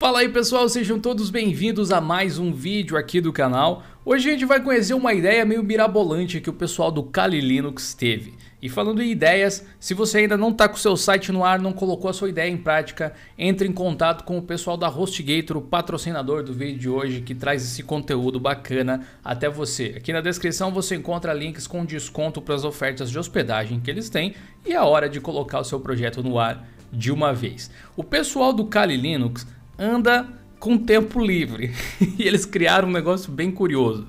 Fala aí pessoal, sejam todos bem-vindos a mais um vídeo aqui do canal. Hoje a gente vai conhecer uma ideia meio mirabolante que o pessoal do Kali Linux teve. E falando em ideias, se você ainda não está com o seu site no ar, não colocou a sua ideia em prática, entre em contato com o pessoal da HostGator, o patrocinador do vídeo de hoje, que traz esse conteúdo bacana até você. Aqui na descrição você encontra links com desconto para as ofertas de hospedagem que eles têm e a hora de colocar o seu projeto no ar de uma vez. O pessoal do Kali Linux anda com tempo livre. e eles criaram um negócio bem curioso.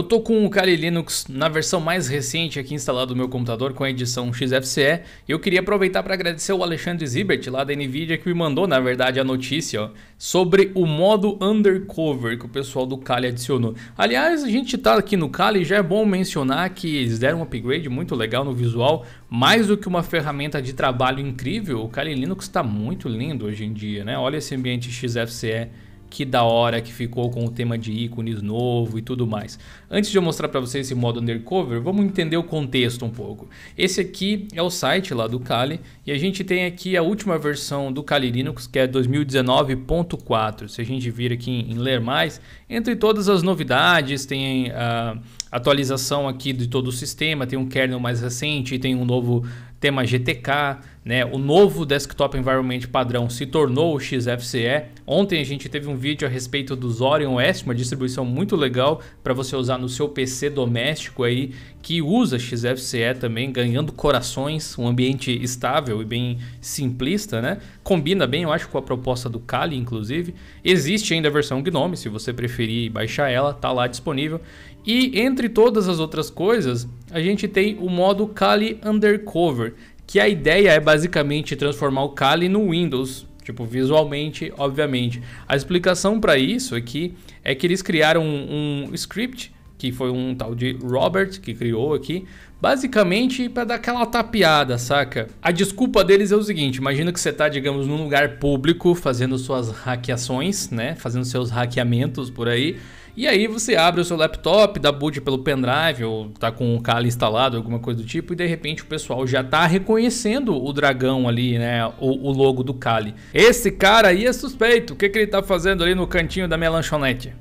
Eu tô com o Kali Linux na versão mais recente aqui instalado no meu computador com a edição XFCE e eu queria aproveitar para agradecer o Alexandre Zibert lá da NVIDIA que me mandou na verdade a notícia ó, sobre o modo undercover que o pessoal do Kali adicionou. Aliás, a gente tá aqui no Kali já é bom mencionar que eles deram um upgrade muito legal no visual, mais do que uma ferramenta de trabalho incrível, o Kali Linux está muito lindo hoje em dia, né? Olha esse ambiente XFCE que da hora que ficou com o tema de ícones novo e tudo mais. Antes de eu mostrar para vocês esse modo undercover, vamos entender o contexto um pouco. Esse aqui é o site lá do Kali e a gente tem aqui a última versão do Kali Linux que é 2019.4. Se a gente vir aqui em, em ler mais, entre todas as novidades tem a ah, atualização aqui de todo o sistema, tem um kernel mais recente, tem um novo tema GTK, né? O novo desktop environment padrão se tornou o XFCE. Ontem a gente teve um vídeo a respeito do Zorion OS, uma distribuição muito legal para você usar no seu PC doméstico aí, que usa XFCE também, ganhando corações, um ambiente estável e bem simplista, né? Combina bem, eu acho, com a proposta do Kali, inclusive. Existe ainda a versão GNOME, se você preferir baixar ela, tá lá disponível. E entre todas as outras coisas, a gente tem o modo Kali Undercover que a ideia é basicamente transformar o Kali no Windows, tipo visualmente, obviamente. A explicação para isso aqui é, é que eles criaram um, um script que foi um tal de Robert que criou aqui, basicamente para dar aquela tapeada, saca? A desculpa deles é o seguinte, imagina que você tá, digamos, num lugar público fazendo suas hackeações, né, fazendo seus hackeamentos por aí, e aí você abre o seu laptop, dá boot pelo pendrive ou tá com o Kali instalado, alguma coisa do tipo, e de repente o pessoal já tá reconhecendo o dragão ali, né, o, o logo do Kali. Esse cara aí é suspeito, o que, que ele tá fazendo ali no cantinho da minha lanchonete?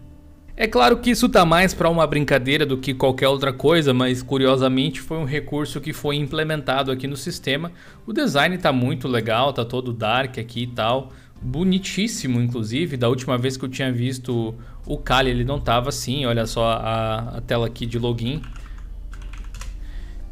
É claro que isso tá mais para uma brincadeira do que qualquer outra coisa, mas curiosamente foi um recurso que foi implementado aqui no sistema. O design tá muito legal, tá todo dark aqui e tal, bonitíssimo inclusive. Da última vez que eu tinha visto o Kali, ele não tava assim, olha só a, a tela aqui de login.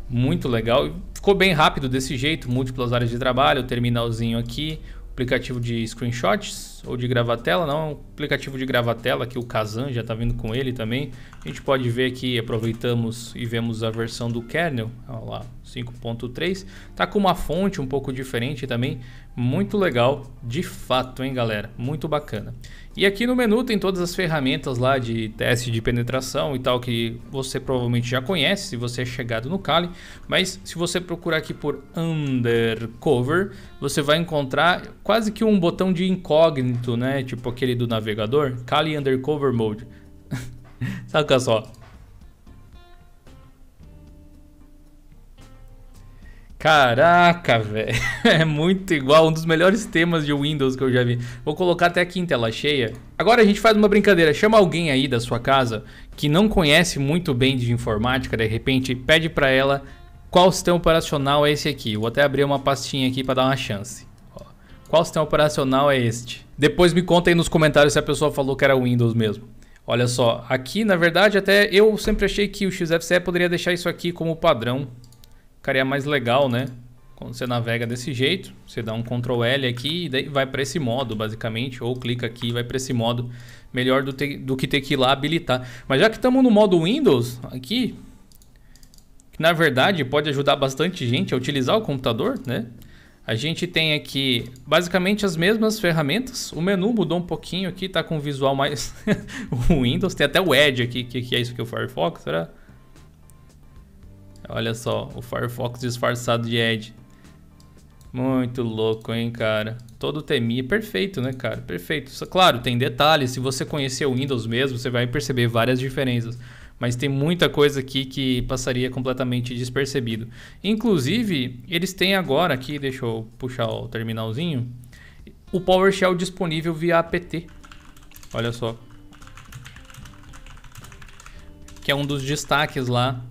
Muito legal, ficou bem rápido desse jeito, múltiplas áreas de trabalho, terminalzinho aqui, aplicativo de screenshots, ou de Gravatela, não, é um aplicativo de Gravatela que o Kazan já está vindo com ele também. A gente pode ver que aproveitamos e vemos a versão do kernel, olha lá, 5.3, tá com uma fonte um pouco diferente também, muito legal, de fato, hein, galera, muito bacana. E aqui no menu tem todas as ferramentas lá de teste de penetração e tal que você provavelmente já conhece se você é chegado no Kali, mas se você procurar aqui por Undercover, você vai encontrar quase que um botão de incógnito muito, né? Tipo aquele do navegador. Kali Undercover Mode. Saca é só. Caraca, velho. É muito igual. Um dos melhores temas de Windows que eu já vi. Vou colocar até aqui em tela cheia. Agora a gente faz uma brincadeira. Chama alguém aí da sua casa que não conhece muito bem de informática. De repente, pede para ela qual sistema operacional é esse aqui. Vou até abrir uma pastinha aqui para dar uma chance. Qual sistema operacional é este? Depois me conta aí nos comentários se a pessoa falou que era Windows mesmo. Olha só, aqui na verdade até eu sempre achei que o XFCE poderia deixar isso aqui como padrão. Ficaria mais legal, né? Quando você navega desse jeito, você dá um Ctrl L aqui e daí vai para esse modo, basicamente. Ou clica aqui e vai para esse modo. Melhor do, te, do que ter que ir lá habilitar. Mas já que estamos no modo Windows aqui, que na verdade pode ajudar bastante gente a utilizar o computador, né? A gente tem aqui basicamente as mesmas ferramentas. O menu mudou um pouquinho aqui, tá com um visual mais o Windows. Tem até o Edge aqui, que, que é isso que é o Firefox, será? Olha só, o Firefox disfarçado de Edge. Muito louco, hein, cara? Todo temi, Perfeito, né, cara? Perfeito. Claro, tem detalhes. Se você conhecer o Windows mesmo, você vai perceber várias diferenças mas tem muita coisa aqui que passaria completamente despercebido. Inclusive, eles têm agora aqui, deixa eu puxar o terminalzinho, o PowerShell disponível via apt. Olha só. Que é um dos destaques lá.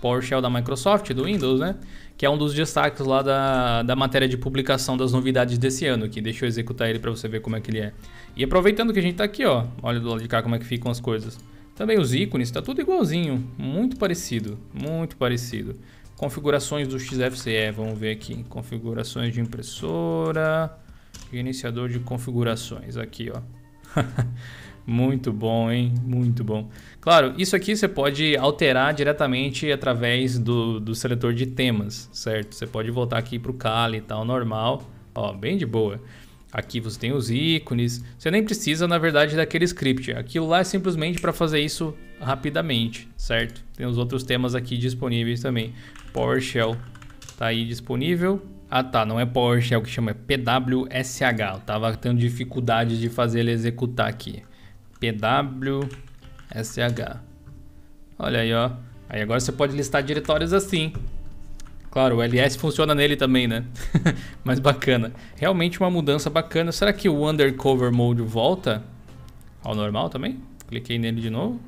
PowerShell da Microsoft, do Windows, né? Que é um dos destaques lá da, da matéria de publicação das novidades desse ano. Que deixa eu executar ele para você ver como é que ele é. E aproveitando que a gente tá aqui, ó. Olha do lado de cá como é que ficam as coisas. Também os ícones, está tudo igualzinho, muito parecido, muito parecido. Configurações do XFCE, vamos ver aqui. Configurações de impressora, iniciador de configurações, aqui ó. muito bom, hein? Muito bom. Claro, isso aqui você pode alterar diretamente através do, do seletor de temas, certo? Você pode voltar aqui para o Kali e tal, normal, ó, bem de boa. Aqui você tem os ícones. Você nem precisa, na verdade, daquele script. Aquilo lá é simplesmente para fazer isso rapidamente, certo? Tem os outros temas aqui disponíveis também. PowerShell tá aí disponível. Ah tá, não é PowerShell que chama, é PWSH. Eu tava tendo dificuldade de fazer ele executar aqui. PWSH. Olha aí, ó. Aí agora você pode listar diretórios assim. Claro, o LS funciona nele também, né? Mas bacana. Realmente uma mudança bacana. Será que o Undercover Mode volta ao normal também? Cliquei nele de novo.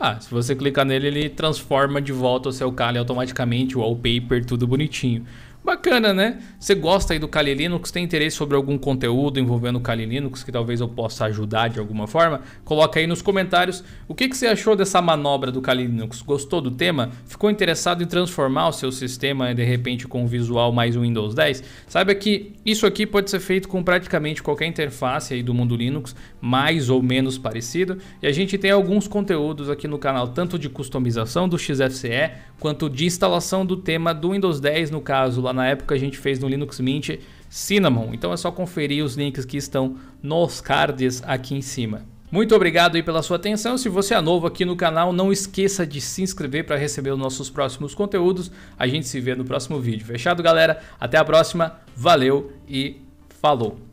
Ah, se você clicar nele, ele transforma de volta o seu Kali automaticamente, o wallpaper, tudo bonitinho. Bacana, né? Você gosta aí do Kali Linux, tem interesse sobre algum conteúdo envolvendo o Kali Linux que talvez eu possa ajudar de alguma forma? Coloca aí nos comentários o que, que você achou dessa manobra do Kali Linux. Gostou do tema? Ficou interessado em transformar o seu sistema de repente com o visual mais Windows 10? Saiba que isso aqui pode ser feito com praticamente qualquer interface aí do mundo Linux, mais ou menos parecido. E a gente tem alguns conteúdos aqui no canal, tanto de customização do XFCE, quanto de instalação do tema do Windows 10, no caso lá na época a gente fez no Linux Mint Cinnamon. Então é só conferir os links que estão nos cards aqui em cima. Muito obrigado aí pela sua atenção. Se você é novo aqui no canal, não esqueça de se inscrever para receber os nossos próximos conteúdos. A gente se vê no próximo vídeo. Fechado, galera? Até a próxima. Valeu e falou.